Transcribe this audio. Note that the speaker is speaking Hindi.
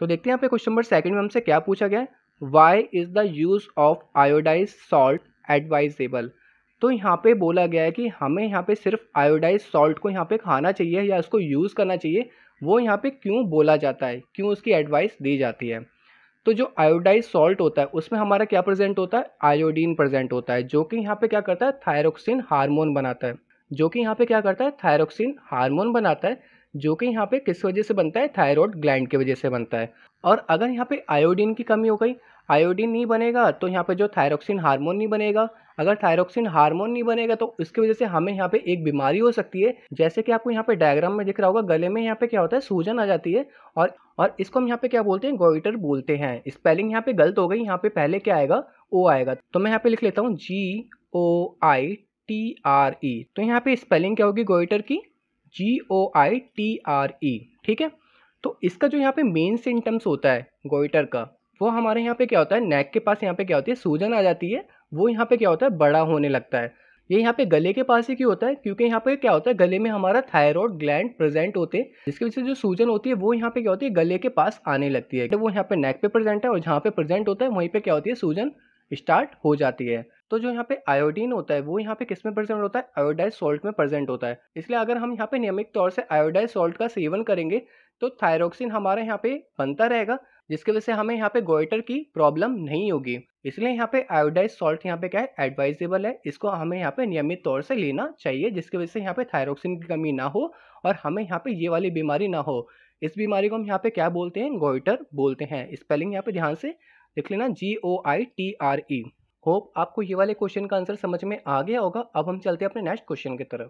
तो देखते हैं यहाँ पे क्वेश्चन नंबर सेकंड में हमसे क्या पूछा गया है why is the use of iodised salt advisable तो यहाँ पे बोला गया है कि हमें यहाँ पे सिर्फ आयोडाइज सॉल्ट को यहाँ पे खाना चाहिए या उसको यूज़ करना चाहिए वो यहाँ पे क्यों बोला जाता है क्यों उसकी एडवाइस दी जाती है तो जो आयोडाइज सॉल्ट होता है उसमें हमारा क्या प्रेजेंट होता है आयोडीन प्रेजेंट होता है जो कि यहाँ पे क्या करता है थायरोक्सिन हार्मोन बनाता है जो कि यहाँ पे क्या करता है थायरोक्सिन हार्मोन बनाता है जो कि यहाँ पे किस वजह से बनता है थायरॉयड ग्लैंड की वजह से बनता है और अगर यहाँ पे आयोडीन की कमी हो गई आयोडीन नहीं बनेगा तो यहाँ पे जो थायरोक्सिन हार्मोन नहीं बनेगा अगर थायरोक्सिन हार्मोन नहीं बनेगा तो इसकी वजह से हमें यहाँ पे एक बीमारी हो सकती है जैसे कि आपको यहाँ पे डायग्राम में दिख रहा होगा गले में यहाँ पे क्या होता है सूजन आ जाती है और और इसको हम यहाँ पे क्या बोलते हैं गोइटर बोलते हैं स्पेलिंग यहाँ पे गलत हो गई यहाँ पे पहले क्या आएगा ओ आएगा तो मैं यहाँ पे लिख लेता हूँ जी ओ आई टी आर ई तो यहाँ पे स्पेलिंग क्या होगी गोइटर की जी ओ आई टी आर ई ठीक है तो इसका जो यहाँ पे मेन सिम्टम्स होता है गोइटर का वो हमारे यहाँ पे क्या होता है नेक के पास यहाँ पे क्या होती है सूजन आ जाती है वो यहाँ पे क्या होता है बड़ा होने लगता है ये यहाँ पे गले के पास ही क्यों होता है क्योंकि यहाँ पे क्या होता है गले में हमारा थायरॉयड ग्लैंड प्रेजेंट होते हैं जिसकी वजह से जो सूजन होती है वो यहाँ पे क्या होती है गले के पास आने लगती है तो वो यहाँ पे नेक पे प्रेजेंट है और जहाँ पे प्रेजेंट होता है वहीं पे क्या होती है सूजन स्टार्ट हो जाती है तो जो यहाँ पे आयोडीन होता है वो यहाँ पे किस में प्रेजेंट होता है आयोडाइज सॉल्ट में प्रेजेंट होता है इसलिए अगर हम यहाँ पे नियमित तौर से आयोडाइज सॉल्ट का सेवन करेंगे तो थायरोक्सिन हमारे यहाँ पे बनता रहेगा जिसके वजह से हमें यहाँ पे गोइटर की प्रॉब्लम नहीं होगी इसलिए यहाँ पे आयोडाइज सॉल्ट यहाँ पे क्या है एडवाइजेबल है इसको हमें यहाँ पे नियमित तौर से लेना चाहिए जिसकी वजह से यहाँ पे थायरोक्सिन की कमी ना हो और हमें यहाँ पे ये वाली बीमारी ना हो इस बीमारी को हम यहाँ पे क्या बोलते हैं गोइटर बोलते हैं स्पेलिंग यहाँ पे ध्यान से लिख लेना G O I T R E hope आपको ये वाले क्वेश्चन का आंसर समझ में आ गया होगा अब हम चलते हैं अपने नेक्स्ट क्वेश्चन की तरफ